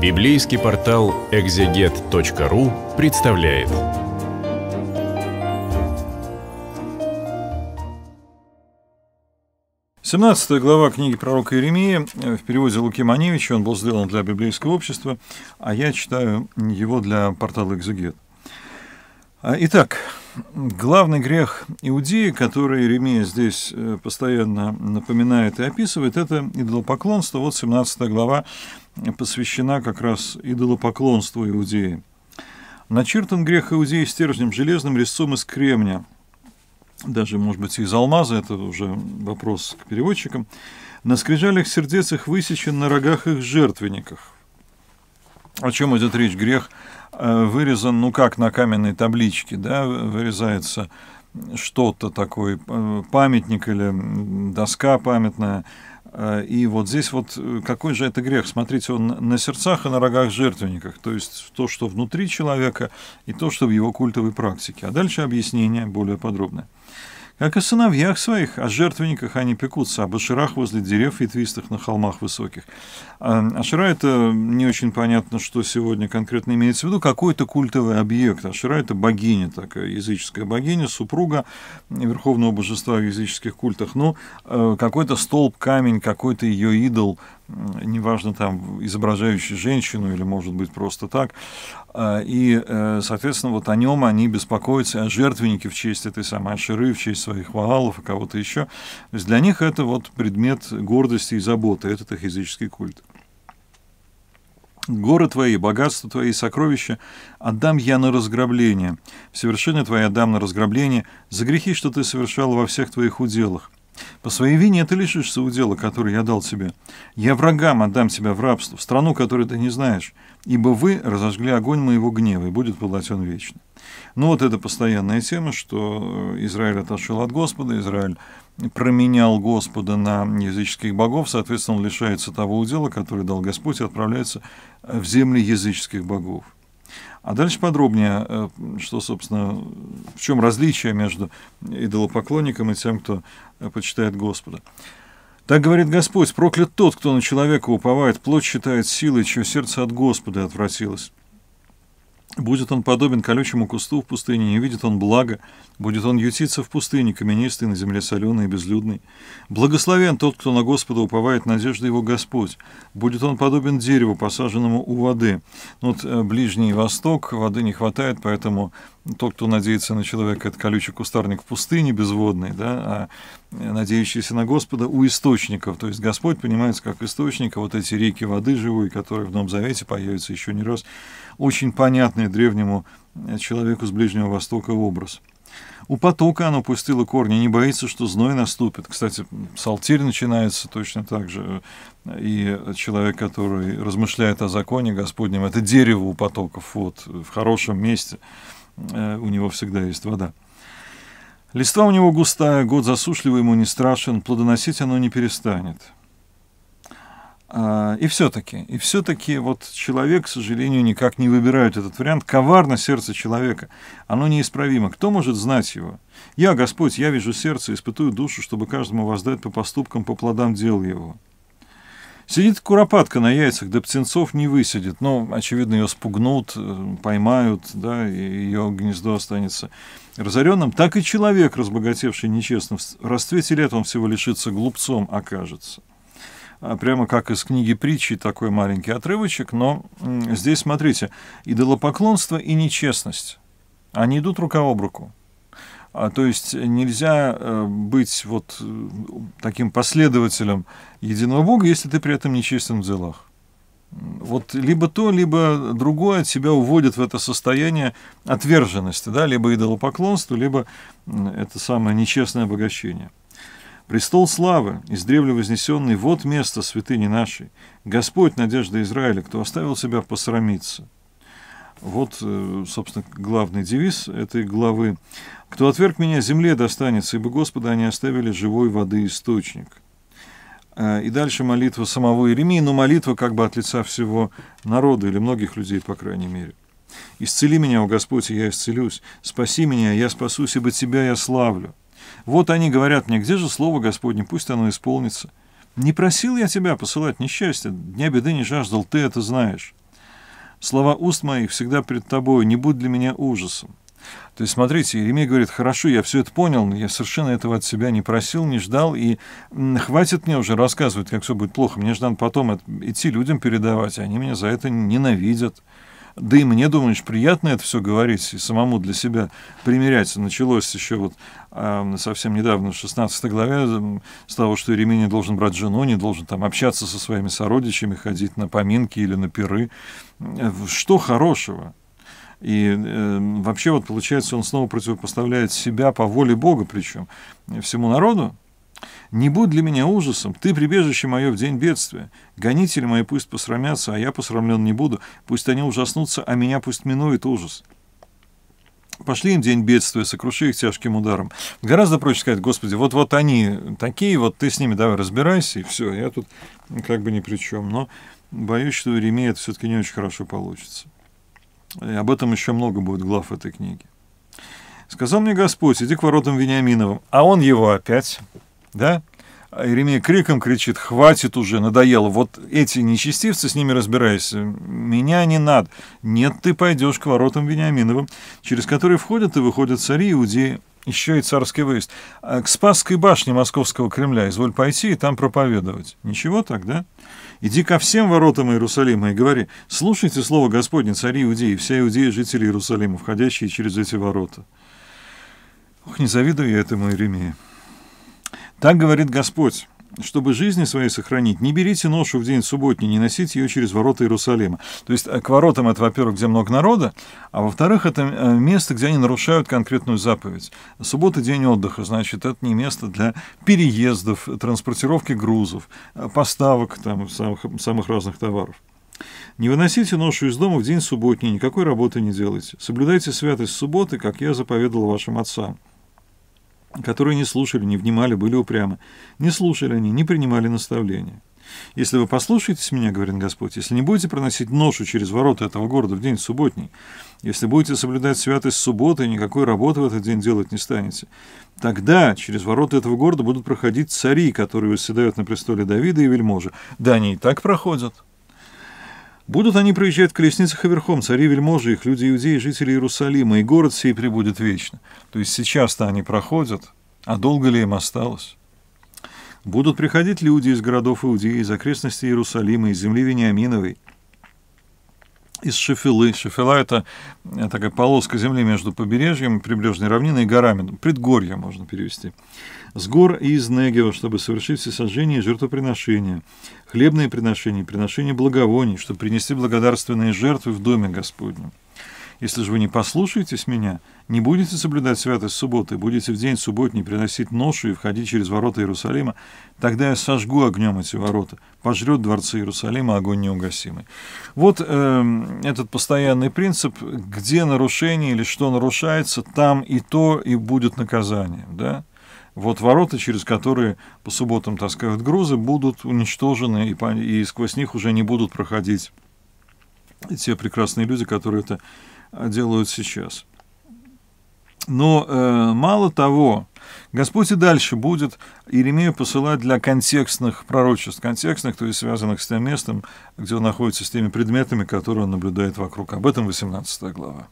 Библейский портал экзегет.ру представляет. Семнадцатая глава книги пророка Иеремии э, в переводе Луки Маневича, он был сделан для библейского общества, а я читаю его для портала «Экзегет». А, итак, Главный грех иудеи, который Еремия здесь э, постоянно напоминает и описывает, это идолопоклонство. Вот 17 глава э, посвящена как раз идолопоклонству иудеи. Начертан грех иудеи стержнем железным резцом из кремня, даже, может быть, из алмаза, это уже вопрос к переводчикам. На скрижалях сердец их высечен на рогах их жертвенниках. О чем идет речь? Грех – Э, вырезан, ну как на каменной табличке, да, вырезается что-то такое, э, памятник или доска памятная. Э, и вот здесь вот какой же это грех? Смотрите, он на сердцах и на рогах жертвенниках, то есть то, что внутри человека, и то, что в его культовой практике. А дальше объяснение более подробное. А как о сыновьях своих, о жертвенниках они пекутся, об аширах возле дерев ветвистых на холмах высоких. А, ашира – это не очень понятно, что сегодня конкретно имеется в виду, какой-то культовый объект. Ашира – это богиня такая, языческая богиня, супруга верховного божества в языческих культах. Ну, э, какой-то столб, камень, какой-то ее идол – неважно там, изображающий женщину или, может быть, просто так. А, и, э, соответственно, вот о нем они беспокоятся, о жертвеннике в честь этой самой Аширы, в честь своих ваалов и кого-то еще. То есть для них это вот предмет гордости и заботы, этот их языческий культ. Горы твои, богатства твои, сокровища отдам я на разграбление. Совершение твои отдам на разграбление за грехи, что ты совершал во всех твоих уделах. По своей вине ты лишишься удела, который я дал тебе. Я врагам отдам тебя в рабство, в страну, которую ты не знаешь, ибо вы разожгли огонь моего гнева, и будет пылать он вечно». Ну вот это постоянная тема, что Израиль отошел от Господа, Израиль променял Господа на языческих богов, соответственно, он лишается того удела, который дал Господь, и отправляется в земли языческих богов. А дальше подробнее, э, что, собственно, в чем различие между идолопоклонником и тем, кто э, почитает Господа. Так говорит Господь, проклят тот, кто на человека уповает, плоть считает силой, чье сердце от Господа отвратилось. Будет он подобен колючему кусту в пустыне, не видит он блага. Будет он ютиться в пустыне, каменистой, на земле соленой и безлюдной. Благословен тот, кто на Господа уповает, надежда его Господь. Будет он подобен дереву, посаженному у воды. Вот э, Ближний Восток, воды не хватает, поэтому тот, кто надеется на человека, это колючий кустарник в пустыне безводный, да, а э, надеющийся на Господа у источников. То есть Господь понимается как источник, а вот эти реки воды живой, которые в Новом Завете появятся еще не раз, очень понятный древнему э, человеку с Ближнего Востока образ. У потока оно пустило корни, не боится, что зной наступит. Кстати, псалтирь начинается точно так же. Э, и человек, который размышляет о законе Господнем, это дерево у потоков, вот, в хорошем месте – Э, у него всегда есть вода. Листва у него густая, год засушливый ему не страшен, плодоносить оно не перестанет. А, и все-таки, и все-таки вот человек, к сожалению, никак не выбирает этот вариант. Коварно сердце человека, оно неисправимо. Кто может знать его? Я, Господь, я вижу сердце, испытую душу, чтобы каждому воздать по поступкам, по плодам дел его. Сидит куропатка на яйцах, да птенцов не высидит. Но, ну, очевидно, ее спугнут, э, поймают, да, и ее гнездо останется разоренным. Так и человек, разбогатевший нечестно, в расцвете лет он всего лишится глупцом, окажется. А прямо как из книги притчи такой маленький отрывочек, но здесь, смотрите, идолопоклонство и нечестность, они идут рука об руку. А, то есть нельзя э, быть вот э, таким последователем единого Бога, если ты при этом нечистым в делах. Вот либо то, либо другое тебя уводит в это состояние отверженности, да, либо идолопоклонство, либо это самое нечестное обогащение. Престол славы, издревле вознесенный, вот место святыни нашей. Господь, надежда Израиля, кто оставил себя посрамиться. Вот, э, собственно, главный девиз этой главы. «Кто отверг меня, земле достанется, ибо Господа они оставили живой воды источник». А, и дальше молитва самого Иеремии, но «Ну, молитва как бы от лица всего народа или многих людей, по крайней мере. «Исцели меня, о Господь, я исцелюсь. Спаси меня, я спасусь, ибо Тебя я славлю». Вот они говорят мне, где же Слово Господне, пусть оно исполнится. Не просил я тебя посылать несчастье, дня беды не жаждал, ты это знаешь слова уст моих всегда пред тобою, не будь для меня ужасом. То есть, смотрите, Еремей говорит, хорошо, я все это понял, но я совершенно этого от себя не просил, не ждал, и хватит мне уже рассказывать, как все будет плохо, мне же надо потом идти людям передавать, а они меня за это ненавидят. Да и мне, думаешь, приятно это все говорить и самому для себя примерять. Началось еще вот э, совсем недавно, в 16 главе, с того, что Еремей не должен брать жену, не должен там общаться со своими сородичами, ходить на поминки или на пиры. Э, что хорошего? И э, вообще вот получается, он снова противопоставляет себя по воле Бога причем всему народу, не будь для меня ужасом, ты прибежище мое в день бедствия. Гонители мои пусть посрамятся, а я посрамлен не буду. Пусть они ужаснутся, а меня пусть минует ужас. Пошли им день бедствия, сокруши их тяжким ударом. Гораздо проще сказать, Господи, вот-вот они такие, вот ты с ними давай разбирайся, и все, я тут как бы ни при чем. Но боюсь, что у Иеремии это все-таки не очень хорошо получится. И об этом еще много будет глав этой книги. Сказал мне Господь, иди к воротам Вениаминовым, а он его опять да? А Иеремия криком кричит, хватит уже, надоело, вот эти нечестивцы, с ними разбирайся, меня не надо. Нет, ты пойдешь к воротам Вениаминовым, через которые входят и выходят цари иудеи, еще и царский выезд. А к Спасской башне Московского Кремля изволь пойти и там проповедовать. Ничего так, да? Иди ко всем воротам Иерусалима и говори, слушайте слово Господне, цари иудеи, все иудеи, жители Иерусалима, входящие через эти ворота. Ох, не завидую я этому Иеремии. Так говорит Господь. Чтобы жизни свои сохранить, не берите ношу в день субботний, не носите ее через ворота Иерусалима. То есть э, к воротам это, во-первых, где много народа, а во-вторых, это э, место, где они нарушают конкретную заповедь. Суббота – день отдыха, значит, это не место для переездов, транспортировки грузов, э, поставок там, самых, самых разных товаров. Не выносите ношу из дома в день субботний, никакой работы не делайте. Соблюдайте святость субботы, как я заповедал вашим отцам которые не слушали, не внимали, были упрямы. Не слушали они, не принимали наставления. «Если вы послушаетесь меня, — говорит Господь, — если не будете проносить ношу через ворота этого города в день субботний, если будете соблюдать святость субботы никакой работы в этот день делать не станете, тогда через ворота этого города будут проходить цари, которые восседают на престоле Давида и вельможи. Да они и так проходят». Будут они приезжать в колесницах и верхом, цари, вельможи, их люди, иудеи, жители Иерусалима, и город сей прибудет вечно. То есть сейчас-то они проходят, а долго ли им осталось? Будут приходить люди из городов Иудеи, из окрестностей Иерусалима, из земли Вениаминовой, из Шефилы. Шефила – это э, такая полоска земли между побережьем, прибрежной равниной и горами. Ну, предгорье можно перевести. С гор и из Негева, чтобы совершить всесожжение и жертвоприношения, хлебные приношения, приношения благовоний, чтобы принести благодарственные жертвы в доме Господнем. Если же вы не послушаетесь меня, не будете соблюдать святость субботы, будете в день субботний приносить ношу и входить через ворота Иерусалима, тогда я сожгу огнем эти ворота, пожрет дворцы Иерусалима огонь неугасимый». Вот э, этот постоянный принцип, где нарушение или что нарушается, там и то, и будет наказание, да? Вот ворота, через которые по субботам таскают грузы, будут уничтожены, и, по, и сквозь них уже не будут проходить те прекрасные люди, которые это Э, делают сейчас. Но э, мало того, Господь и дальше будет Иеремию посылать для контекстных пророчеств, контекстных, то есть связанных с тем местом, где он находится, с теми предметами, которые он наблюдает вокруг. Об этом 18 глава.